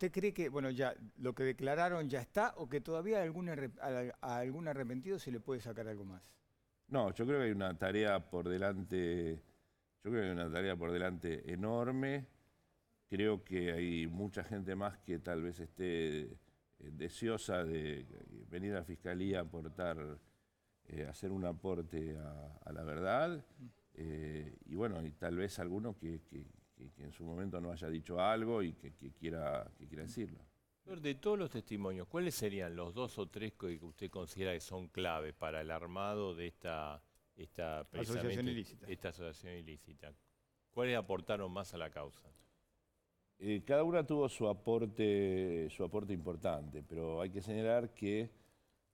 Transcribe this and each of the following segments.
¿Usted cree que, bueno, ya lo que declararon ya está o que todavía a algún, arrepentido se le puede sacar algo más? No, yo creo que hay una tarea por delante, yo creo que hay una tarea por delante enorme. Creo que hay mucha gente más que tal vez esté eh, deseosa de venir a la fiscalía a aportar, eh, hacer un aporte a, la verdad. Mm. Eh, y bueno, y tal vez alguno que que, en su momento no haya dicho algo y que, quiera, decirlo. De todos los testimonios, ¿cuáles serían los dos o tres que usted considera que son clave para el armado de esta, asociación, ilícita. esta asociación ilícita? ¿Cuáles aportaron más a la causa? Eh, cada una tuvo su aporte, importante, pero hay que señalar que,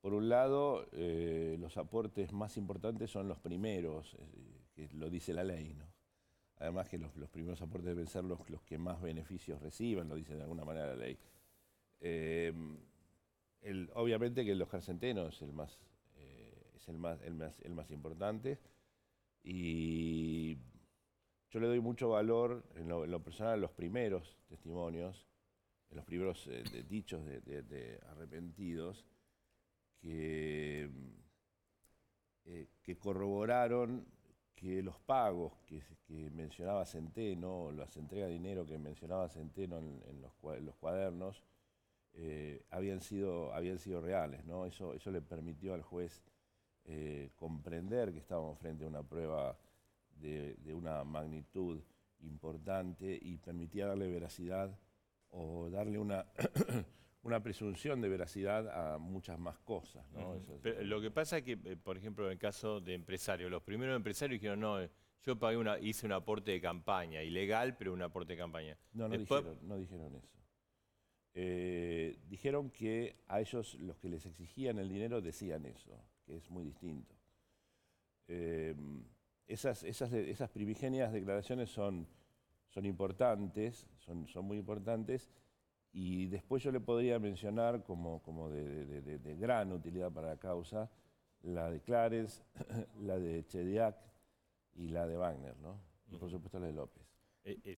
por un lado, eh, los aportes más importantes son los primeros, eh, que lo dice la ley, ¿no? Además que los, primeros aportes deben ser los, los, que más beneficios reciban, lo dice de alguna manera la ley. Em, obviamente que el Oscar Centeno es el más, eh, es el más, el más, importante y yo le doy mucho valor en lo, personal a los primeros testimonios, en los primeros eh, dichos de, arrepentidos que, eh, que corroboraron que los pagos que, mencionaba Centeno, las entregas de dinero que mencionaba Centeno en, los, cuadernos, eh, habían, sido, habían sido reales. ¿no? Eso, eso le permitió al juez eh, comprender que estábamos frente a una prueba de, una magnitud importante y permitía darle veracidad o darle una, una presunción de veracidad a muchas más cosas. lo que pasa es que, eh, por ejemplo, en el caso de empresarios, los primeros empresarios dijeron, no, eh, yo pagué una, hice un aporte de campaña, ilegal, pero un aporte de campaña. No, no, dijeron, eso. Eh, dijeron que a ellos los que les exigían el dinero decían eso, que es muy distinto. esas, esas, esas primigenias declaraciones son, son importantes, son, son muy importantes y después yo le podría mencionar como, como de, gran utilidad para la causa la de Clares, la de Chediak y la de Wagner, ¿no? Y por supuesto la de López. Eh, eh,